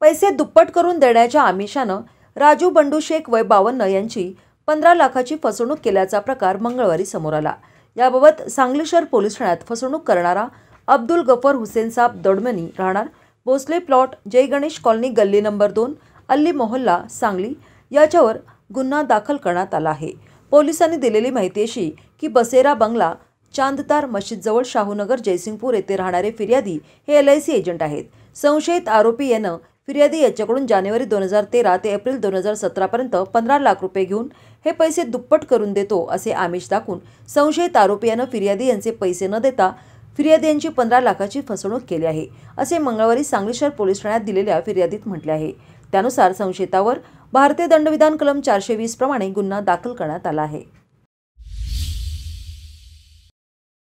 पैसे दुप्पट करून देण्याच्या आमिषानं राजू बंडू शेख वय बावन्न यांची पंधरा लाखाची फसवणूक केल्याचा प्रकार मंगळवारी समोर आला याबाबत सांगली शहर पोलीस ठाण्यात फसवणूक करणारा अब्दुल गफर हुसेन साब दडमनी राहणार भोसले प्लॉट जय गणेश कॉलनी गल्ली नंबर दोन अल्ली मोहल्ला सांगली याच्यावर गुन्हा दाखल करण्यात आला आहे पोलिसांनी दिलेली माहिती अशी की बसेरा बंगला चांदतार मशीदजवळ शाहूनगर जयसिंगपूर येथे राहणारे फिर्यादी हे एल आय सी एजंट आहेत संशयित आरोपी यानं फिर्यादी याच्याकडून जानेवारी दोन हजार तेरा ते एप्रिल दोन हजार सतरापर्यंत पंधरा लाख रुपये घेऊन हे पैसे दुप्पट करून देतो असे आमिष दाखवून संशयित आरोपी यानं फिर्यादी यांचे पैसे न देता फिर्यादी यांची पंधरा लाखाची फसवणूक केली आहे असे मंगळवारी सांगली शहर पोलीस ठाण्यात दिलेल्या फिर्यादीत म्हटले आहे त्यानुसार संशयितावर भारतीय दंडविधान कलम चारशे वीस प्रमाणे गुन्हा दाखल करण्यात आला आहे